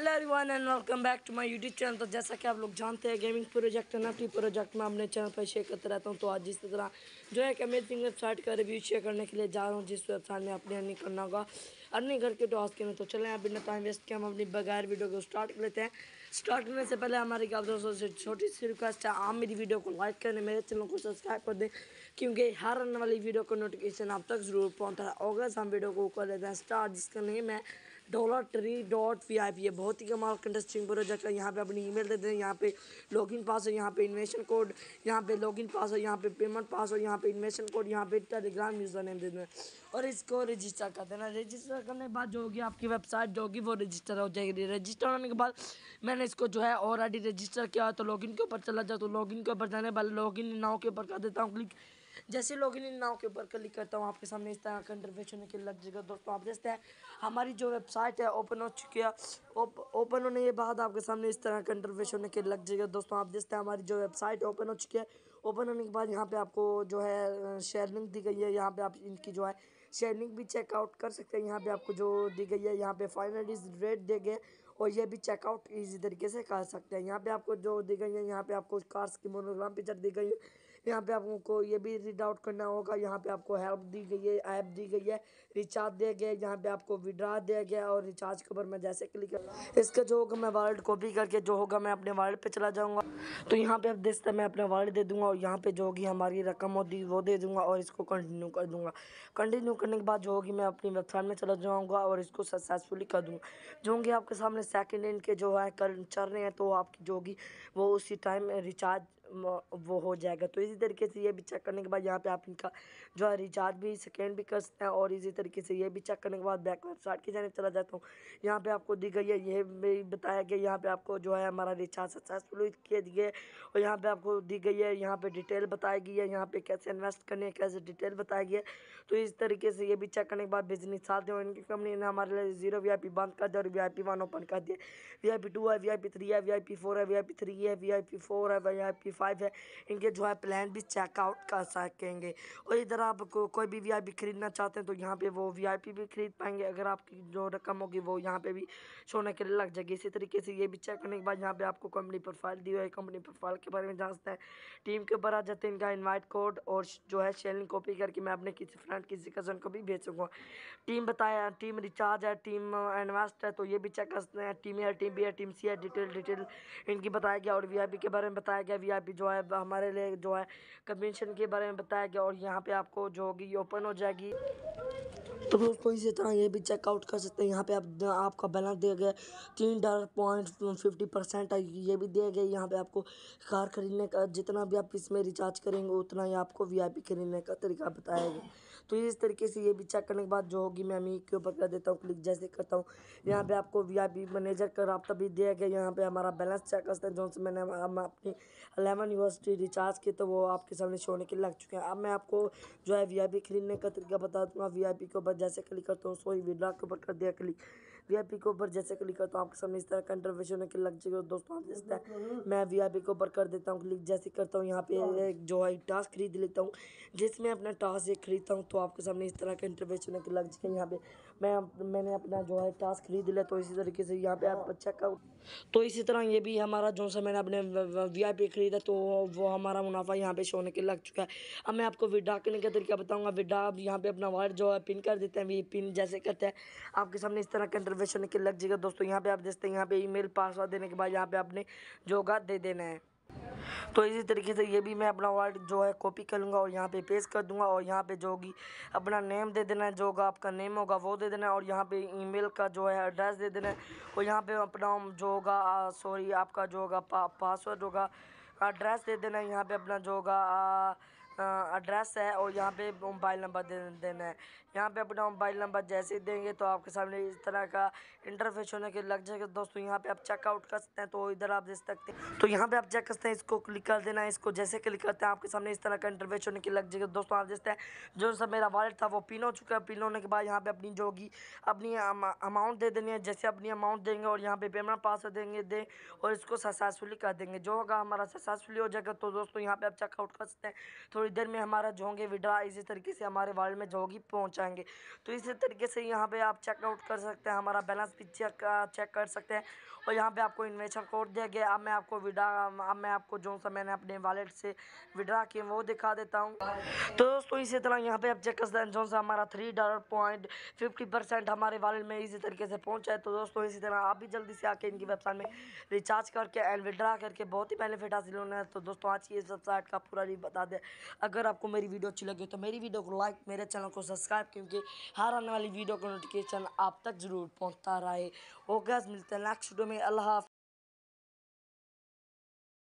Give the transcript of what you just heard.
Hello everyone and welcome back to my YouTube channel तो जैसा कि आप लोग जानते हैं gaming project and F project में अपने चैनल पर शेयर करते रहता हूं तो आज जिस तरह जो है एक अमेजिंग वेबसाइट का रिव्यू शेयर करने के लिए जा रहा हूं जिस वेबसाइट में अपने अर्निंग करना होगा अर्निंग करके टॉस तो के में तो चले आप बिना टाइम वेस्ट के हम अपनी बगैर वीडियो को स्टार्ट कर लेते हैं स्टार्ट करने से पहले हमारे आप दोस्तों से छोटी सी रिक्वेस्ट है आप मेरी वीडियो को लाइक करें मेरे चैनल को सब्सक्राइब कर दें क्योंकि हर आने वाली वीडियो का नोटिफिकेशन आप तक जरूर पहुँचता है अगर हम वीडियो को कर लेते हैं स्टार्ट जिसका नेम है dollar tree dot V I P है बहुत ही कमाल का इंटरेस्टिंग प्रोजेक्ट है यहाँ पे अपनी ईमेल दे दें यहाँ पे लॉगिन पास है यहाँ पे इन्वेशन कोड यहाँ पे लॉगिन पास है यहाँ पे पेमेंट पास है यहाँ पे इन्वेशन कोड यहाँ पे टेलीग्राम यूज़र नेम दे दें और इसको रजिस्टर कर देना रजिस्टर करने के बाद जो होगी आपकी वेबसाइट जो होगी वो रजिस्टर हो जाएगी रजिस्टर होने के बाद मैंने इसको जो है ऑलरेडी रजिस्टर किया तो लॉगिन के ऊपर चला जाओ तो लॉगिन के ऊपर जाने वाले लॉगिन नाव के ऊपर कर देता हूँ क्लिक जैसे लोग इन नाव के ऊपर क्लिक करता हूँ आपके सामने इस तरह का इंटरफेस होने के लग जाएगा दोस्तों आप देखते हैं हमारी जो वेबसाइट है ओपन हो चुकी है ओपन होने के बाद आपके सामने इस तरह का इंटरफेस होने के लग जाएगा दोस्तों आप देखते हैं हमारी जो वेबसाइट ओपन हो चुकी है ओपन होने के बाद यहाँ पे आपको जो है शेयर लिंक दी गई है यहाँ पे आप इनकी जो है शेयर लिंक भी चेकआउट कर सकते हैं यहाँ पे आपको जो दी गई है यहाँ पे फाइनल रेट दे गए और ये भी चेकआउट इजी तरीके से कर सकते हैं यहाँ पे आपको जो दी गई है यहाँ पे आपको कार्स की मोनोग्राम पिक्चर दी गई है यहाँ पे आपको ये भी रीड आउट करना होगा यहाँ पे आपको हेल्प दी गई है ऐप दी गई है रिचार्ज दिया गया है यहाँ पे आपको विड्रा दिया गया और रिचार्ज के ऊपर मैं जैसे क्लिक कर इसका जो होगा मैं वॉलेट कॉपी करके जो होगा मैं अपने वॉलेट पर चला जाऊँगा तो यहाँ पे आप देख सकते मैं अपने वॉलेट दे दूँगा और यहाँ पर जो होगी हमारी रकम होगी वो दे दूँगा और इसको कंटिन्यू कर दूँगा कंटिन्यू करने के बाद जो होगी मैं अपनी वेबसाइट में चला जाऊँगा और इसको सक्सेसफुली कर दूँगा जो होंगे आपके सामने सेकेंड हैंड के जो है कर चल रहे हैं तो आपकी जो होगी वो उसी टाइम रिचार्ज वो हो जाएगा तो इसी तरीके से ये भी चेक करने के बाद यहाँ पे आप इनका जो है रिचार्ज भी सेकेंड भी कर सकते हैं और इसी तरीके से ये भी चेक करने के बाद बैक वेबसाइट की जाने चला जाता हूँ यहाँ पे आपको दी गई है ये भी बताया गया यहाँ पे आपको जो है हमारा रिचार्ज सक्सेसफुल किए दिए और यहाँ पर आपको दी गई है यहाँ पर डिटेल बताई गई है यहाँ पर कैसे इन्वेस्ट करनी है कैसे डिटेल बताई गई है तो इस तरीके से ये भी चेक करने के बाद बिजनेस साथ हैं इनकी कंपनी ने हमारे लिए जीरो वी बंद कर दिया और वी वन ओपन कर दिया वी टू है वी थ्री है वी फोर है वी थ्री है वी फोर है वी आई फाइव है इनके जो है प्लान भी चेकआउट कर सकेंगे और इधर को, कोई भी वी खरीदना चाहते हैं तो यहाँ पे वो वी भी खरीद पाएंगे अगर आपकी जो रकम होगी वो यहाँ पे भी छोड़ने के लिए लग जाएगी इसी तरीके से ये भी चेक करने के बाद यहाँ पे आपको कंपनी प्रोफाइल दी हुई है कंपनी प्रोफाइल के बारे में सकते हैं टीम के ऊपर आ जाते हैं इनका इन्वाइट कोड और जो है शेलिंग कॉपी करके मैं अपने किसी फ्रेंड किसी कज़न को भी भेज सकूँगा टीम बताया टीम रिचार्ज है टीम इन्वेस्ट है तो ये भी चेक कर सकते हैं टीम ए टीम बी है टीम सी है डिटेल डिटेल इनकी बताया गया और वी के बारे में बताया गया वी भी जो है हमारे लिए जो है कमीशन के बारे में बताया गया और यहाँ पे आपको जो होगी ये ओपन हो जाएगी तो दोस्तों इसी तरह ये भी चेकआउट कर सकते हैं यहाँ पे आप आपका बैलेंस दिया गया तीन डॉलर पॉइंट फिफ्टी परसेंट ये भी दिया गया यहाँ पे आपको कार खरीदने का जितना भी आप इसमें रिचार्ज करेंगे उतना ही आपको वीआईपी खरीदने का तरीका बताया गया तो इस तरीके से ये भी चेक करने के बाद जो होगी मैं अमी के ऊपर कर देता हूँ क्लिक जैसे करता हूँ यहाँ पे आपको वी मैनेजर का रबता भी दिया गया यहाँ पे हमारा बैलेंस चेक कर सकते हैं जो से मैंने हम अपनी अलेवन यूनिवर्सिटी रिचार्ज की तो वो आपके सामने छोड़ने के लग चुके हैं अब मैं आपको जो है वी खरीदने का तरीका बता दूँगा वी के ऊपर जैसे क्लिक करता हूँ सो ही विड्रा के ऊपर कर दिया क्लिक वी के ऊपर जैसे क्लिक करता हूँ आपके सामने इस तरह का होने के लग चुके दोस्तों आप जैसे मैं वी के ऊपर कर देता हूँ क्लिक जैसे करता हूँ यहाँ पे जो है टास्क खरीद लेता हूँ जिसमें अपना टास्क खरीदता हूँ तो आपके सामने इस तरह के इंटरव्यूशन के लग चुके हैं यहाँ पे मैं मैंने अपना जो है टास्क खरीद लिया तो इसी तरीके से यहाँ पे आप अच्छा हाँ। कर तो इसी तरह ये भी हमारा जो सा मैंने अपने वी आई खरीदा तो वो हमारा मुनाफा यहाँ पे शोने के लग चुका है अब मैं आपको विड्रा करने का तरीका बताऊँगा विड्रा आप यहाँ पे अपना वर्ड जो है पिन कर देते हैं वी पिन जैसे करते हैं आपके सामने इस तरह का इंटरव्यूशन के लग जाएगा दोस्तों यहाँ पर आप देखते हैं यहाँ पर ई पासवर्ड देने के बाद यहाँ पे आपने जो दे देना है तो इसी तरीके से ये भी मैं अपना वर्ड जो है कॉपी कर लूँगा और यहाँ पे पेस्ट कर दूँगा और यहाँ पे जो होगी अपना नेम दे देना है जो होगा आपका नेम होगा वो दे देना है और यहाँ पे ईमेल का जो है एड्रेस दे देना है और यहाँ पे अपना जो होगा सॉरी आपका जो होगा पा, पासवर्ड होगा एड्रेस दे देना है यहाँ पर अपना जो होगा एड्रेस है और यहाँ पे मोबाइल नंबर दे देना है यहाँ पे अपना मोबाइल नंबर जैसे देंगे तो आपके सामने इस तरह का इंटरफेस होने के लग जाएगा दोस्तों यहाँ पे आप चेकआउट कर सकते हैं तो इधर आप देख सकते हैं तो यहाँ पे आप चेक कर सकते हैं इसको क्लिक कर देना है इसको जैसे क्लिक करते हैं आपके सामने इस तरह का इंटरफेस होने के लग जाएगा दोस्तों आप देखते हैं जो सब मेरा वॉलेट था वो पिन हो चुका है पिन होने के बाद यहाँ पे अपनी जो होगी अपनी अमाउंट दे देनी है जैसे अपनी अमाउंट देंगे और यहाँ पे पेमेंट पास देंगे दें और इसको सक्सेसफुली कर देंगे जो होगा हमारा सक्सेसफुली हो जाएगा तो दोस्तों यहाँ पे आप चेकआउट कर सकते हैं थोड़ी इधर में हमारा होंगे विड्रा इसी तरीके से हमारे वर्ल्ड में जो होगी पहुँचाएंगे तो इसी तरीके से यहाँ पर आप चेकआउट कर सकते हैं हमारा बैलेंस भी चेक चेक कर सकते हैं और यहाँ पर आपको इन्वेस्टर कोड दिया गया अब मैं आपको विड्रा अब मैं आपको जो सा मैंने अपने वॉलेट से विड्रा किए वो दिखा देता हूँ तो दोस्तों इसी तरह यहाँ पे आप चेक कर सकते हैं जो सा हमारा three dollar point fifty percent हमारे वॉलेट में इसी तरीके से पहुँचा है तो दोस्तों इसी तरह आप भी जल्दी से आके इनकी वेबसाइट में रिचार्ज करके एंड विड्रा करके बहुत ही बेनिफिट हासिल होना है तो दोस्तों आज की इस वेबसाइट का पूरा भी बता दें अगर आपको मेरी वीडियो अच्छी लगी तो मेरी वीडियो को लाइक मेरे चैनल को सब्सक्राइब क्योंकि हर आने वाली वीडियो का नोटिफिकेशन आप तक ज़रूर पहुँचता रहे ओके मिलते हैं नेक्स्ट वीडियो में अल्लाह